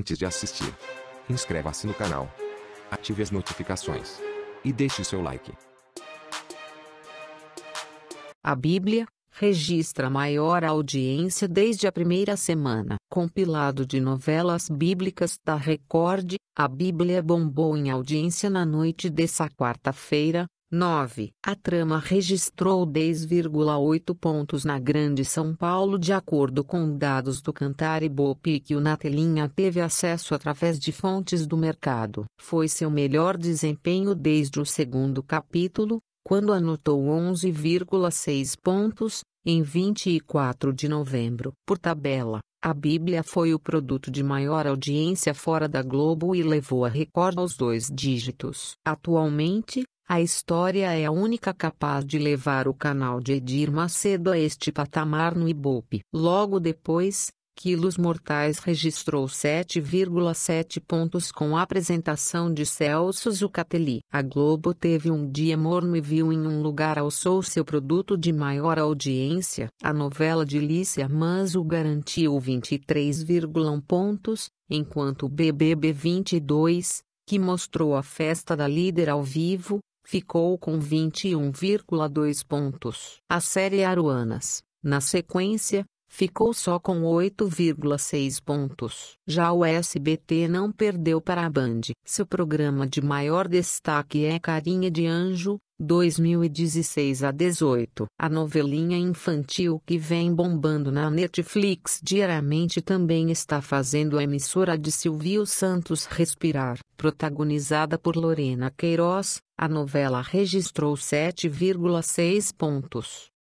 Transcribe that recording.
Antes de assistir, inscreva-se no canal, ative as notificações e deixe seu like. A Bíblia registra a maior audiência desde a primeira semana. Compilado de novelas bíblicas da Record, a Bíblia bombou em audiência na noite dessa quarta-feira, 9. A trama registrou 10,8 pontos na Grande São Paulo de acordo com dados do Cantar Ibope que o Natelinha teve acesso através de fontes do mercado. Foi seu melhor desempenho desde o segundo capítulo, quando anotou 11,6 pontos, em 24 de novembro. Por tabela, a Bíblia foi o produto de maior audiência fora da Globo e levou a recorde aos dois dígitos. Atualmente, a história é a única capaz de levar o canal de Edir Macedo a este patamar no Ibope. Logo depois, Quilos Mortais registrou 7,7 pontos com a apresentação de Celso Zucatelli. A Globo teve um dia morno e viu em um lugar ao seu produto de maior audiência. A novela de Lícia Manso garantiu 23,1 pontos, enquanto o BBB 22, que mostrou a festa da líder ao vivo, ficou com 21,2 pontos. A série Aruanas, na sequência, ficou só com 8,6 pontos. Já o SBT não perdeu para a Band. Seu programa de maior destaque é Carinha de Anjo, 2016 a 18. A novelinha infantil que vem bombando na Netflix diariamente também está fazendo a emissora de Silvio Santos respirar. Protagonizada por Lorena Queiroz, a novela registrou 7,6 pontos.